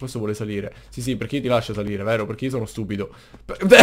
Questo vuole salire. Sì, sì, perché io ti lascio salire, vero? Perché io sono stupido. Per...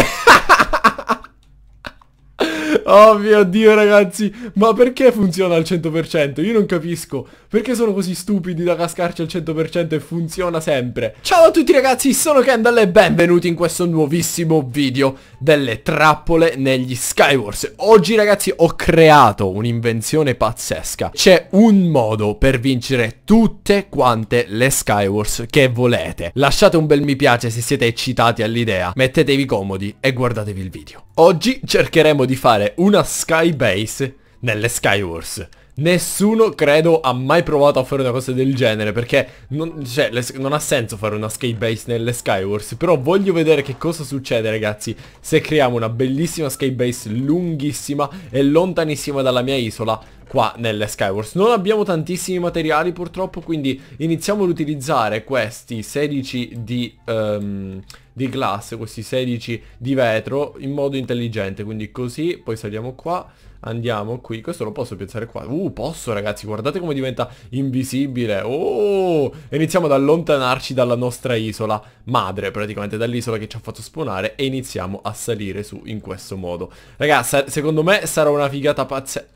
Oh mio Dio ragazzi, ma perché funziona al 100%? Io non capisco. Perché sono così stupidi da cascarci al 100% e funziona sempre? Ciao a tutti ragazzi, sono Kendall e benvenuti in questo nuovissimo video delle trappole negli Skywars. Oggi ragazzi ho creato un'invenzione pazzesca. C'è un modo per vincere tutte quante le Skywars che volete. Lasciate un bel mi piace se siete eccitati all'idea, mettetevi comodi e guardatevi il video. Oggi cercheremo di fare una Skybase nelle Skywars. Nessuno, credo, ha mai provato a fare una cosa del genere perché non, cioè, le, non ha senso fare una skybase nelle Skywars Però voglio vedere che cosa succede ragazzi se creiamo una bellissima skybase lunghissima e lontanissima dalla mia isola qua nelle Skywars. Non abbiamo tantissimi materiali purtroppo, quindi iniziamo ad utilizzare questi 16 di, um, di glass, questi 16 di vetro in modo intelligente. Quindi così, poi saliamo qua, andiamo qui. Questo lo posso piazzare qua. Uh, posso ragazzi, guardate come diventa invisibile. Oh, iniziamo ad allontanarci dalla nostra isola madre, praticamente dall'isola che ci ha fatto spawnare e iniziamo a salire su in questo modo. Ragazzi, secondo me sarà una figata pazzesca.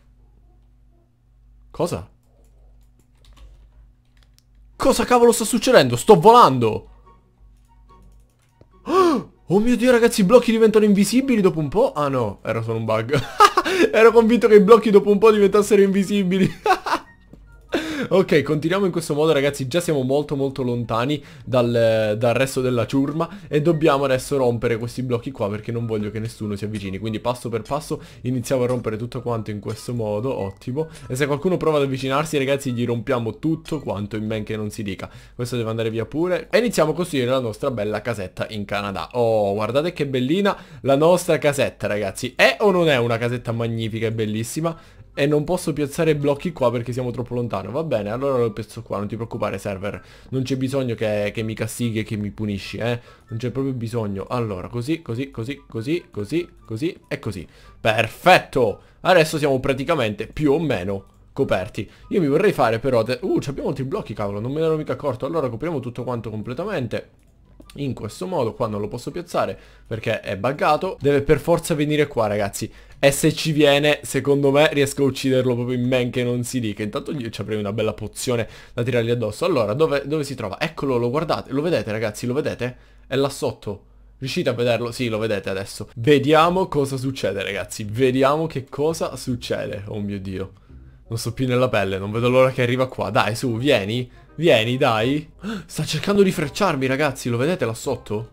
Cosa? Cosa cavolo sta succedendo? Sto volando! Oh mio dio ragazzi, i blocchi diventano invisibili dopo un po'? Ah no, era solo un bug. Ero convinto che i blocchi dopo un po' diventassero invisibili. ok, continuiamo in questo modo ragazzi, già siamo molto molto lontani dal, dal resto della ciurma e dobbiamo adesso rompere questi blocchi qua perché non voglio che nessuno si avvicini. Quindi passo per passo iniziamo a rompere tutto quanto in questo modo, ottimo. E se qualcuno prova ad avvicinarsi ragazzi gli rompiamo tutto quanto in men che non si dica. Questo deve andare via pure. E iniziamo a costruire la nostra bella casetta in Canada. Oh, guardate che bellina la nostra casetta ragazzi. È o non è una casetta magnifica e bellissima? E non posso piazzare blocchi qua perché siamo troppo lontano. Va bene, allora lo piazzo qua, non ti preoccupare server. Non c'è bisogno che, che mi castighi e che mi punisci, eh. Non c'è proprio bisogno. Allora, così, così, così, così, così, così e così. Perfetto! Adesso siamo praticamente più o meno coperti. Io mi vorrei fare però... Uh, abbiamo altri blocchi, cavolo, non me ne ero mica accorto. Allora copriamo tutto quanto completamente. In questo modo qua non lo posso piazzare perché è buggato. Deve per forza venire qua, ragazzi. E se ci viene, secondo me, riesco a ucciderlo proprio in men che non si dica. Intanto gli ci avrei una bella pozione da tirargli addosso. Allora, dove, dove si trova? Eccolo, lo guardate. Lo vedete, ragazzi? Lo vedete? È là sotto. Riuscite a vederlo? Sì, lo vedete adesso. Vediamo cosa succede, ragazzi. Vediamo che cosa succede. Oh mio Dio. Non sto più nella pelle, non vedo l'ora che arriva qua. Dai, su, vieni. Vieni, dai. Sta cercando di frecciarmi, ragazzi. Lo vedete là sotto?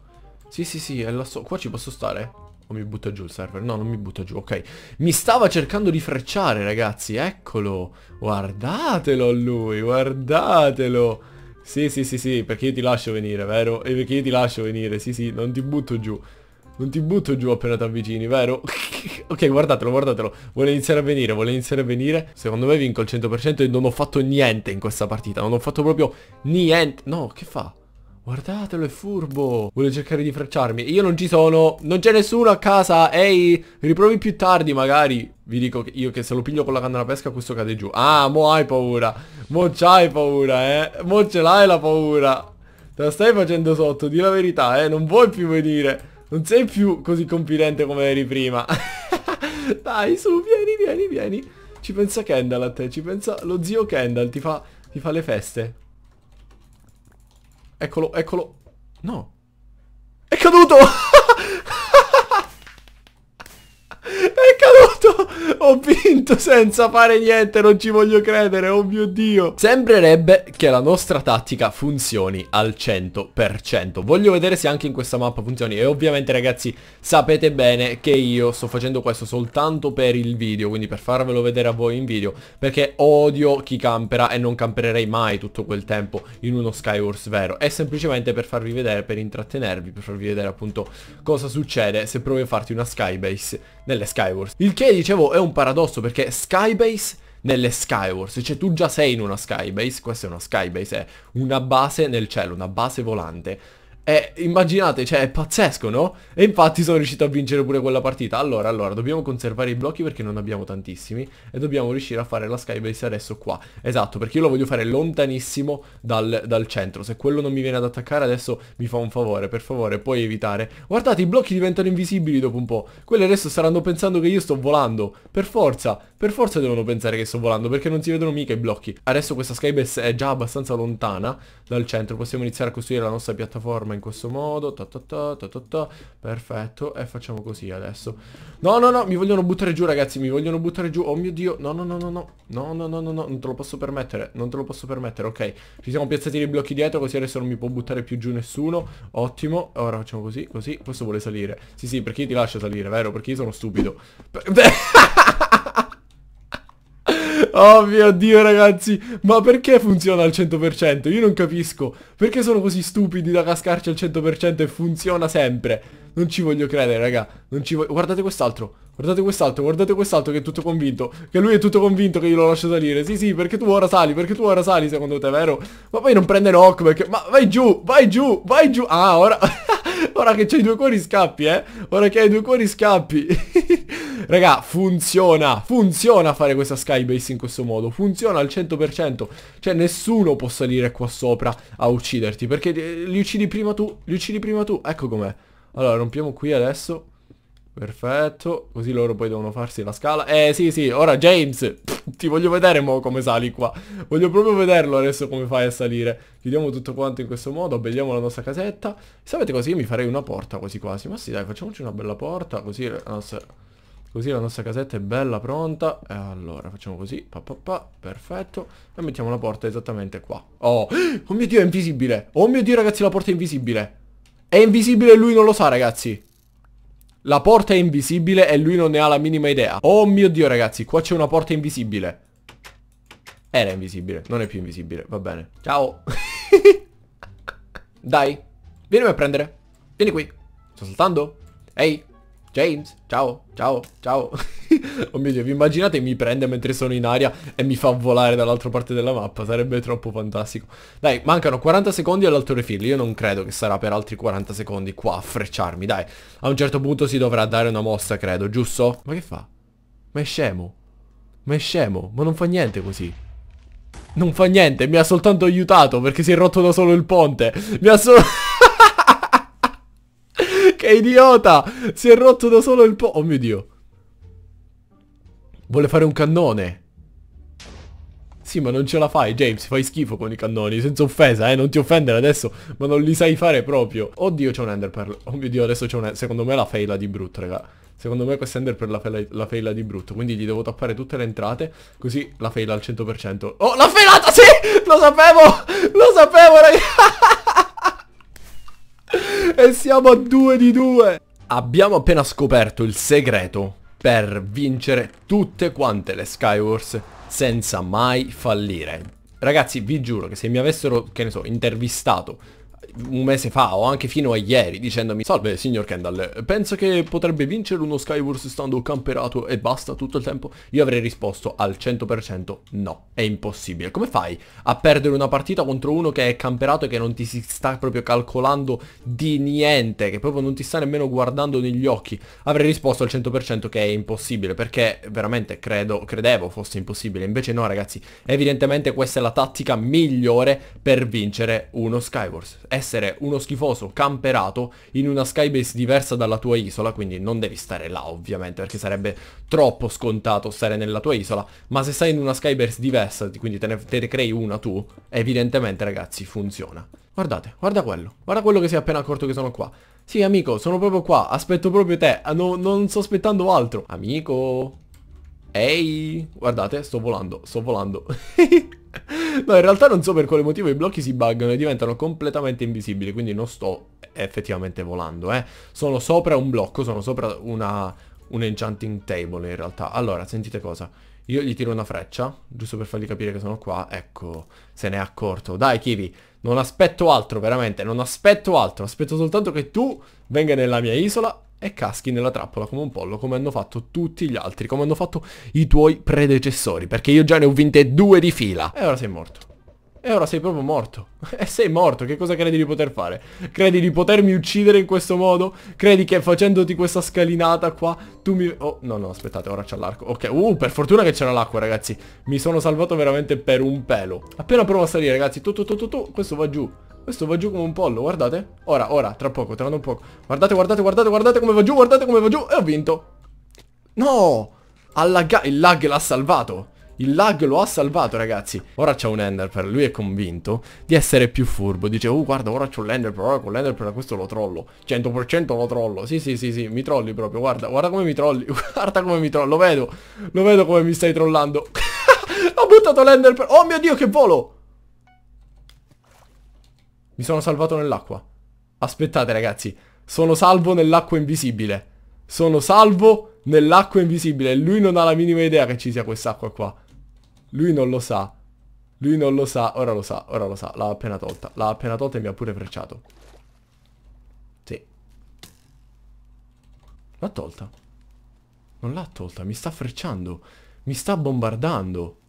Sì, sì, sì, è là sotto. Qua ci posso stare? O mi butta giù il server? No, non mi butta giù, ok. Mi stava cercando di frecciare, ragazzi, eccolo. Guardatelo a lui, guardatelo. Sì, sì, sì, sì, perché io ti lascio venire, vero? E perché io ti lascio venire, sì, sì, non ti butto giù. Non ti butto giù appena ti avvicini, vero? ok, guardatelo, guardatelo. Vuole iniziare a venire, vuole iniziare a venire. Secondo me vinco il 100% e non ho fatto niente in questa partita. Non ho fatto proprio niente. No, che fa? Guardatelo, è furbo. Vuole cercare di frecciarmi. Io non ci sono. Non c'è nessuno a casa. Ehi, riprovi più tardi magari. Vi dico che io che se lo piglio con la canna da pesca questo cade giù. Ah, mo hai paura. Mo c'hai paura, eh. Mo ce l'hai la paura. Te la stai facendo sotto, di la verità, eh. Non vuoi più venire. Non sei più così confidente come eri prima. Dai, su, vieni, vieni, vieni. Ci pensa Kendall a te. Ci pensa lo zio Kendall. Ti fa, ti fa le feste. Eccolo, eccolo. No. È caduto! Ho vinto senza fare niente, non ci voglio credere, oh mio Dio. Sembrerebbe che la nostra tattica funzioni al 100%. Voglio vedere se anche in questa mappa funzioni. E ovviamente ragazzi sapete bene che io sto facendo questo soltanto per il video, quindi per farvelo vedere a voi in video. Perché odio chi campera e non campererei mai tutto quel tempo in uno Skywars vero. È semplicemente per farvi vedere, per intrattenervi, per farvi vedere appunto cosa succede se provi a farti una Skybase nelle Skywars. Il che, dicevo, è un paradosso perché Skybase nelle Skywars, cioè tu già sei in una Skybase, questa è una Skybase, è una base nel cielo, una base volante eh, immaginate, cioè è pazzesco, no? E infatti sono riuscito a vincere pure quella partita. Allora, allora, dobbiamo conservare i blocchi perché non abbiamo tantissimi e dobbiamo riuscire a fare la skybase adesso qua. Esatto, perché io lo voglio fare lontanissimo dal, dal centro. Se quello non mi viene ad attaccare adesso mi fa un favore, per favore, puoi evitare. Guardate, i blocchi diventano invisibili dopo un po'. Quelli adesso staranno pensando che io sto volando. Per forza, per forza devono pensare che sto volando perché non si vedono mica i blocchi. Adesso questa skybase è già abbastanza lontana dal centro, possiamo iniziare a costruire la nostra piattaforma in questo modo. Ta ta ta, ta ta ta Perfetto. E facciamo così adesso. No, no, no, mi vogliono buttare giù, ragazzi. Mi vogliono buttare giù. Oh mio Dio. No, no, no, no, no. No, no, no, no, no. Non te lo posso permettere. Non te lo posso permettere. Ok. Ci siamo piazzati dei blocchi dietro, così adesso non mi può buttare più giù nessuno. Ottimo. Ora facciamo così, così. Questo vuole salire. Sì, sì, perché io ti lascio salire, vero? Perché io sono stupido. Per Oh mio Dio ragazzi, ma perché funziona al 100%? Io non capisco. Perché sono così stupidi da cascarci al 100% e funziona sempre? Non ci voglio credere, raga. Non ci voglio... Guardate quest'altro. Guardate quest'altro, guardate quest'altro che è tutto convinto. Che lui è tutto convinto che io lo lascio salire. Sì, sì, perché tu ora sali, perché tu ora sali, secondo te, vero? Ma poi non prende knock perché... Ma vai giù, vai giù, vai giù. Ah, ora... ora che c'hai due cuori scappi, eh. Ora che hai due cuori scappi. Raga, funziona, funziona fare questa skybase in questo modo, funziona al 100%, cioè nessuno può salire qua sopra a ucciderti, perché eh, li uccidi prima tu, li uccidi prima tu, ecco com'è. Allora, rompiamo qui adesso, perfetto, così loro poi devono farsi la scala. Eh sì sì, ora James, ti voglio vedere mo come sali qua, voglio proprio vederlo adesso come fai a salire. Chiudiamo tutto quanto in questo modo, abbelliamo la nostra casetta. Sapete così, io mi farei una porta quasi quasi, ma sì dai, facciamoci una bella porta, così la eh, nostra Così la nostra casetta è bella pronta. E allora facciamo così. Pa, pa, pa, perfetto. E mettiamo la porta esattamente qua. Oh, oh mio dio è invisibile. Oh mio dio ragazzi la porta è invisibile. È invisibile e lui non lo sa ragazzi. La porta è invisibile e lui non ne ha la minima idea. Oh mio dio ragazzi qua c'è una porta invisibile. Era invisibile, non è più invisibile, va bene. Ciao. Dai, Vieni a prendere. Vieni qui. Sto saltando. Ehi. James, ciao, ciao, ciao. oh mio Dio, vi immaginate mi prende mentre sono in aria e mi fa volare dall'altra parte della mappa? Sarebbe troppo fantastico. Dai, mancano 40 secondi all'altore fill. Io non credo che sarà per altri 40 secondi qua a frecciarmi, dai. A un certo punto si dovrà dare una mossa, credo, giusto? Ma che fa? Ma è scemo. Ma è scemo. Ma non fa niente così. Non fa niente, mi ha soltanto aiutato perché si è rotto da solo il ponte. Mi ha solo... Che idiota! Si è rotto da solo il po... Oh mio Dio. Vuole fare un cannone. Sì, ma non ce la fai, James, fai schifo con i cannoni, senza offesa, eh, non ti offendere adesso, ma non li sai fare proprio. Oddio, c'è un enderpearl, oh mio Dio, adesso c'è un secondo me la faila di brutto, raga. Secondo me questa enderpearl la faila, la faila di brutto, quindi gli devo tappare tutte le entrate, così la faila al 100%. Oh, l'ha failata, sì! Lo sapevo! Lo sapevo, raga! E siamo a due di due Abbiamo appena scoperto il segreto per vincere tutte quante le Skywars senza mai fallire. Ragazzi, vi giuro che se mi avessero, che ne so, intervistato un mese fa o anche fino a ieri dicendomi Salve signor Kendall, penso che potrebbe vincere uno Skywars stando camperato e basta tutto il tempo? Io avrei risposto al 100% no, è impossibile. Come fai a perdere una partita contro uno che è camperato e che non ti si sta proprio calcolando di niente, che proprio non ti sta nemmeno guardando negli occhi? Avrei risposto al 100% che è impossibile perché veramente credo, credevo fosse impossibile. Invece no ragazzi, evidentemente questa è la tattica migliore per vincere uno Skywars. È essere uno schifoso camperato in una skybase diversa dalla tua isola, quindi non devi stare là ovviamente perché sarebbe troppo scontato stare nella tua isola, ma se stai in una skybase diversa, quindi te ne, te ne crei una tu, evidentemente ragazzi funziona. Guardate, guarda quello, guarda quello che si è appena accorto che sono qua. Sì amico, sono proprio qua, aspetto proprio te, ah, no, non sto aspettando altro. Amico... Ehi, guardate, sto volando, sto volando No, in realtà non so per quale motivo i blocchi si buggano e diventano completamente invisibili, quindi non sto effettivamente volando, eh. Sono sopra un blocco, sono sopra una, un enchanting table in realtà. Allora, sentite cosa. Io gli tiro una freccia, giusto per fargli capire che sono qua. Ecco, se ne è accorto. Dai, Kiwi, non aspetto altro, veramente. Non aspetto altro. Aspetto soltanto che tu venga nella mia isola e caschi nella trappola come un pollo, come hanno fatto tutti gli altri, come hanno fatto i tuoi predecessori, perché io già ne ho vinte due di fila. E ora sei morto. E ora sei proprio morto. E sei morto, che cosa credi di poter fare? Credi di potermi uccidere in questo modo? Credi che facendoti questa scalinata qua tu mi... Oh, no, no, aspettate, ora c'è l'arco. Ok, uh, per fortuna che c'era l'acqua, ragazzi. Mi sono salvato veramente per un pelo. Appena provo a salire, ragazzi, tu, tu, tu, tu, tu, questo va giù. Questo va giù come un pollo, guardate. Ora, ora, tra poco, tra un poco. Guardate, guardate, guardate, guardate come va giù, guardate come va giù. E ho vinto. No! Allagga il lag l'ha salvato. Il lag lo ha salvato ragazzi Ora c'è un enderpearl lui è convinto Di essere più furbo Dice oh guarda ora c'ho l'enderpearl ora con l'enderpearl per questo lo trollo 100% lo trollo Sì sì sì sì mi trolli proprio guarda Guarda come mi trolli Guarda come mi trollo Lo vedo Lo vedo come mi stai trollando Ho buttato l'enderpearl Oh mio dio che volo mi sono salvato nell'acqua. Aspettate ragazzi, sono salvo nell'acqua invisibile. Sono salvo nell'acqua invisibile. Lui non ha la minima idea che ci sia quest'acqua qua. Lui non lo sa. Lui non lo sa, ora lo sa, ora lo sa. L'ha appena tolta. L'ha appena tolta e mi ha pure frecciato. Sì. L'ha tolta. Non l'ha tolta, mi sta frecciando. Mi sta bombardando.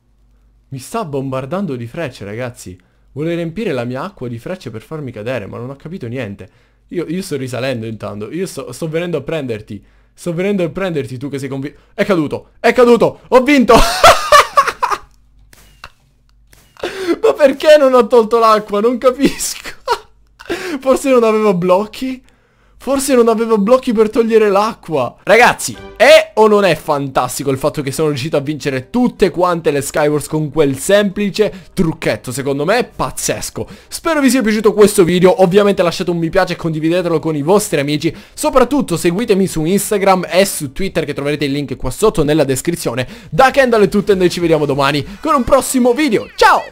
Mi sta bombardando di frecce, ragazzi. Vuole riempire la mia acqua di frecce per farmi cadere, ma non ho capito niente. Io, io sto risalendo intanto, io sto, sto venendo a prenderti. Sto venendo a prenderti tu che sei convinto. È caduto, è caduto, ho vinto! ma perché non ho tolto l'acqua? Non capisco. Forse non avevo blocchi? Forse non avevo blocchi per togliere l'acqua. Ragazzi, è o non è fantastico il fatto che sono riuscito a vincere tutte quante le Skywars con quel semplice trucchetto? Secondo me è pazzesco. Spero vi sia piaciuto questo video, ovviamente lasciate un mi piace e condividetelo con i vostri amici. Soprattutto seguitemi su Instagram e su Twitter che troverete il link qua sotto nella descrizione. Da Kendall è tutto e noi ci vediamo domani con un prossimo video. Ciao!